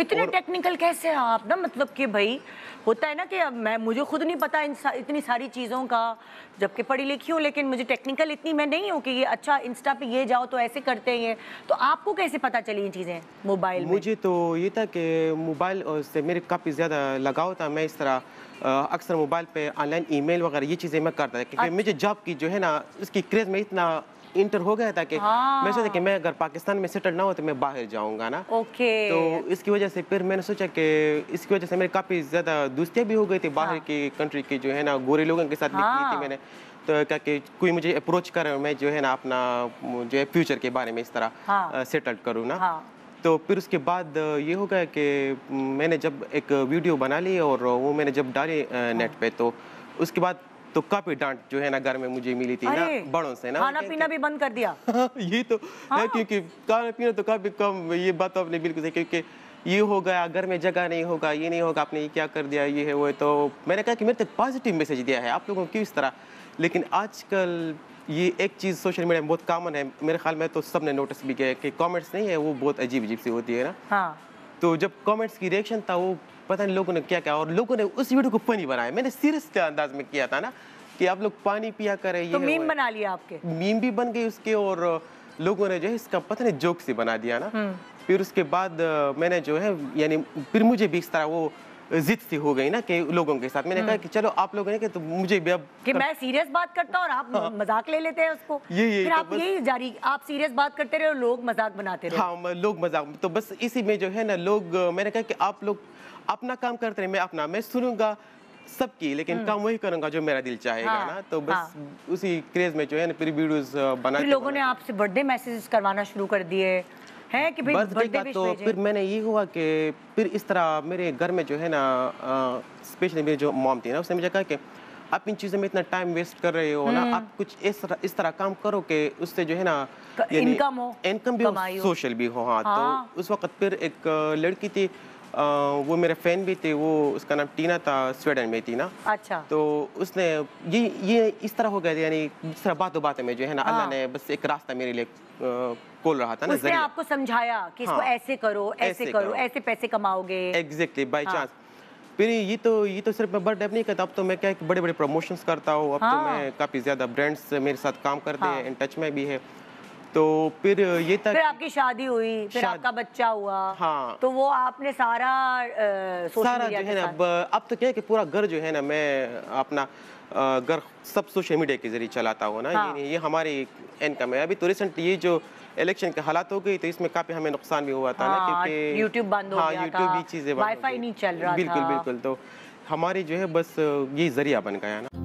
इतने टेक्निकल कैसे हैं आप ना मतलब कि भाई होता है ना कि अब मैं मुझे खुद नहीं पता इन सा, इतनी सारी चीज़ों का जबकि पढ़ी लिखी हूँ लेकिन मुझे टेक्निकल इतनी मैं नहीं हूँ कि ये अच्छा इंस्टा पे ये जाओ तो ऐसे करते हैं तो आपको कैसे पता चली ये चीज़ें मोबाइल मुझे तो ये था कि मोबाइल से मेरे काफ़ी ज़्यादा लगाव था मैं इस तरह अक्सर मोबाइल पे ऑनलाइन ईमेल वगैरह ये चीज़ें मैं करता था क्योंकि मुझे जॉब की जो है ना इसकी क्रेज़ में इतना इंटर हो गया था कि हाँ। मैं सोचा कि मैं अगर पाकिस्तान में सेटल ना हो तो मैं बाहर जाऊंगा ना ओके तो इसकी वजह से फिर मैंने सोचा कि इसकी वजह से मेरी काफ़ी ज़्यादा दोस्तियाँ भी हो गई थी बाहर हाँ। की कंट्री की जो है ना गोरे लोगों के साथ निकली थी हाँ। मैंने तो क्या कि कोई मुझे अप्रोच कर मैं जो है ना अपना जो है फ्यूचर के बारे में इस तरह हाँ। सेटल करूँ ना हाँ। तो फिर उसके बाद ये हो गया कि मैंने जब एक वीडियो बना ली और वो मैंने जब डाली नेट हाँ। पे तो उसके बाद तो काफी डांट जो है ना घर में मुझे मिली थी ना बड़ों से ना खाना पीना भी बंद कर दिया हाँ, ये तो हाँ, हाँ। क्योंकि खाना पीना तो काफी कम ये बात तो आपने बिल्कुल सही क्योंकि ये हो गया घर में जगह नहीं होगा ये नहीं होगा आपने ये क्या कर दिया ये है वो है तो मैंने कहा कि मेरे तक पॉजिटिव मैसेज दिया है आप लोगों को किस तरह लेकिन आजकल ये एक चीज़ सोशल मीडिया में बहुत कॉमन है मेरे ख्याल में तो सब ने नोटिस भी किया कि कमेंट्स नहीं है वो बहुत अजीब अजीब सी होती है ना हाँ। तो जब कमेंट्स की रिएक्शन था वो पता नहीं लोगों ने क्या क्या और लोगों ने उस वीडियो को फनी बनाया मैंने सीरियस अंदाज में किया था ना कि आप लोग पानी पिया कर रही तो मीम बना लिया आपके मीम भी बन गई उसके और लोगों ने जो है इसका पता नहीं जोक से बना दिया ना हम्म। फिर उसके बाद मैंने जो है यानी फिर मुझे भी इस तरह वो जिद सी हो गई ना कि लोगों के साथ मैंने कहा हम्म। कि चलो आप लोगों ने कहा तो मुझे भी अब कि कर... मैं सीरियस बात करता हूँ और आप हाँ। मजाक ले लेते हैं उसको ये ये फिर तो आप बस... यही जारी आप सीरियस बात करते रहे और लोग मजाक बनाते रहे हाँ लोग मजाक तो बस इसी में जो है ना लोग मैंने कहा कि आप लोग अपना काम करते रहे मैं अपना मैं सुनूंगा सबकी लेकिन हम्म। काम वही करूंगा जो मेरा दिल चाहेगा हाँ, ना तो बस हाँ. उसी क्रेज में जो है ना फिर वीडियोस बना फिर लोगों ने आपसे बर्थडे मैसेजेस करवाना शुरू कर दिए है कि बर्थडे का तो फिर मैंने ये हुआ कि फिर इस तरह मेरे घर में जो है ना स्पेशली मेरी जो मॉम थी ना उसने मुझे कहा कि आप इन चीज़ों में इतना टाइम वेस्ट कर रहे हो ना हम्म। आप कुछ इस तरह इस तरह काम करो कि उससे जो है ना इनकम हो इनकम भी हो सोशल भी हो हाँ। तो हाँ। उस वक्त फिर एक लड़की थी वो मेरे फैन भी थे वो उसका नाम टीना था स्वीडन में टीना अच्छा तो उसने ये ये इस तरह हो गया यानी जिस तरह बातों बातें में जो है ना अल्लाह हाँ। ने बस एक रास्ता मेरे लिए खोल रहा था ना उसने आपको समझाया कि इसको हाँ। ऐसे करो ऐसे, करो, ऐसे पैसे कमाओगे एग्जैक्टली बाई चांस फिर ये तो ये तो सिर्फ मैं बर्थडे नहीं करता अब तो मैं क्या बड़े बड़े प्रमोशंस करता हूँ अब तो हाँ। मैं काफ़ी ज़्यादा ब्रांड्स मेरे साथ काम करते हैं इन टच में भी है तो फिर ये तक फिर आपकी शादी हुई फिर शाद... आपका बच्चा हुआ हाँ तो वो आपने सारा आ, सारा जो है ना अब अब तो क्या कि पूरा घर जो है ना मैं अपना घर सब सोशल मीडिया के जरिए चलाता हूँ ना हाँ। ये, ये हमारी इनकम है अभी तो रिसेंट ये जो इलेक्शन के हालात हो गई तो इसमें काफी हमें नुकसान भी हुआ था हाँ, ना क्योंकि यूट्यूब बंद हो हाँ, गया था वाईफाई नहीं चल रहा बिल्कुल बिल्कुल तो हमारी जो है बस ये जरिया बन गया ना